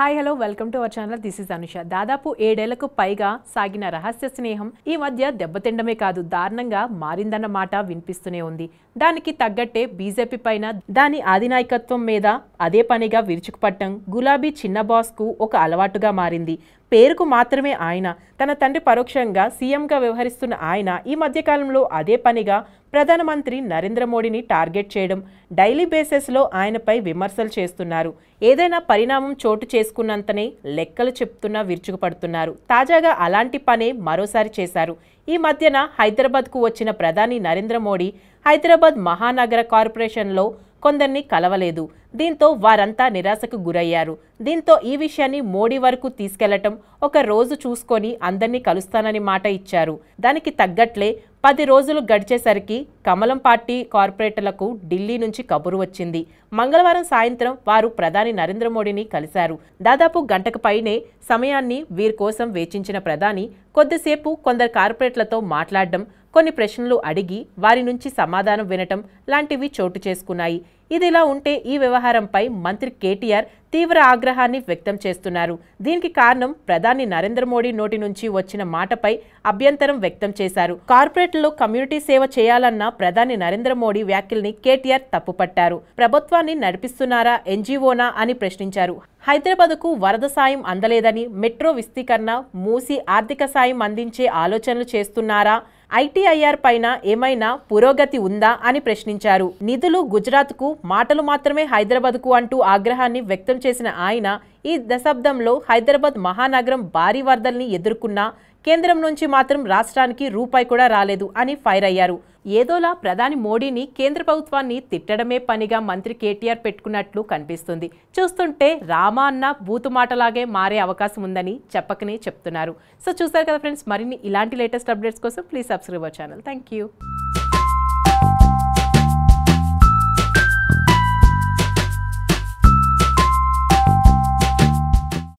hi hello welcome to our channel this is Anusha దాదాపు ఏడేళ్లకు పైగా సాగిన రహస్య స్నేహం ఈ మధ్య దెబ్బతిండమే కాదు దారుణంగా మారిందన్న మాట వినిపిస్తూనే ఉంది దానికి తగ్గట్టే బీజేపీ పైన దాని ఆధినాయకత్వం మీద అదే పనిగా విరుచుకుపట్టం గులాబీ చిన్న బాస్కు ఒక అలవాటుగా మారింది పేరుకు మాత్రమే ఆయన తన తండ్రి పరోక్షంగా సీఎంగా వ్యవహరిస్తున్న ఆయన ఈ మధ్యకాలంలో అదే పనిగా ప్రధానమంత్రి నరేంద్ర మోడీని టార్గెట్ చేయడం డైలీ బేసిస్లో ఆయనపై విమర్శలు చేస్తున్నారు ఏదైనా పరిణామం చోటు చేసుకున్నంతనే లెక్కలు చెప్తున్నా విరుచుకుపడుతున్నారు తాజాగా అలాంటి పనే మరోసారి చేశారు ఈ మధ్యన హైదరాబాద్కు వచ్చిన ప్రధాని నరేంద్ర మోడీ హైదరాబాద్ మహానగర కార్పొరేషన్లో కొందరిని కలవలేదు దీంతో వారంతా నిరాశకు గురయ్యారు దీంతో ఈ విషయాన్ని మోడీ వరకు తీసుకెళ్లటం ఒక రోజు చూసుకొని అందరినీ కలుస్తానని మాట ఇచ్చారు దానికి తగ్గట్లే పది రోజులు గడిచేసరికి కమలం పార్టీ కార్పొరేటర్లకు ఢిల్లీ నుంచి కబురు వచ్చింది మంగళవారం సాయంత్రం వారు ప్రధాని నరేంద్ర మోడీని కలిశారు దాదాపు గంటకు పైనే సమయాన్ని వీరి కోసం వేచించిన ప్రధాని కొద్దిసేపు కొందరు కార్పొరేట్లతో మాట్లాడడం కొన్ని ప్రశ్నలు అడిగి వారి నుంచి సమాధానం వినటం లాంటివి చోటు చేసుకున్నాయి ఇదిలా ఉంటే ఈ వ్యవహారంపై మంత్రి కేటీఆర్ తీవ్ర ఆగ్రహాన్ని వ్యక్తం చేస్తున్నారు దీనికి కారణం ప్రధాని నరేంద్ర మోడీ నోటి నుంచి వచ్చిన మాటపై అభ్యంతరం వ్యక్తం చేశారు కార్పొరేట్లో కమ్యూనిటీ సేవ చేయాలన్న ప్రధాని నరేంద్ర మోడీ వ్యాఖ్యల్ని కేటీఆర్ తప్పుపట్టారు ప్రభుత్వాన్ని నడిపిస్తున్నారా ఎన్జీఓనా అని ప్రశ్నించారు హైదరాబాద్కు వరద సాయం అందలేదని మెట్రో విస్తీకరణ మూసి ఆర్థిక సాయం అందించే ఆలోచనలు చేస్తున్నారా ఐటీఐఆర్ పైన ఏమైనా పురోగతి ఉందా అని ప్రశ్నించారు నిధులు గుజరాత్కు మాటలు మాత్రమే హైదరాబాద్కు అంటూ ఆగ్రహాన్ని వ్యక్తం వ్యక్తం చేసిన ఆయన ఈ దశాబ్దంలో హైదరాబాద్ మహానగరం భారీ వరదల్ని ఎదుర్కొన్నా కేంద్రం నుంచి మాత్రం రాష్ట్రానికి రూపాయి కూడా రాలేదు అని ఫైర్ అయ్యారు ఏదోలా ప్రధాని మోడీని కేంద్ర ప్రభుత్వాన్ని తిట్టడమే పనిగా మంత్రి కేటీఆర్ పెట్టుకున్నట్లు కనిపిస్తుంది చూస్తుంటే రామా అన్న బూతు మాటలాగే మారే అవకాశం ఉందని చెప్పకనే చెప్తున్నారు సో చూసారు కదా ఫ్రెండ్స్ మరిన్ని ఇలాంటి లేటెస్ట్ అప్డేట్స్ కోసం please subscribe our channel thank you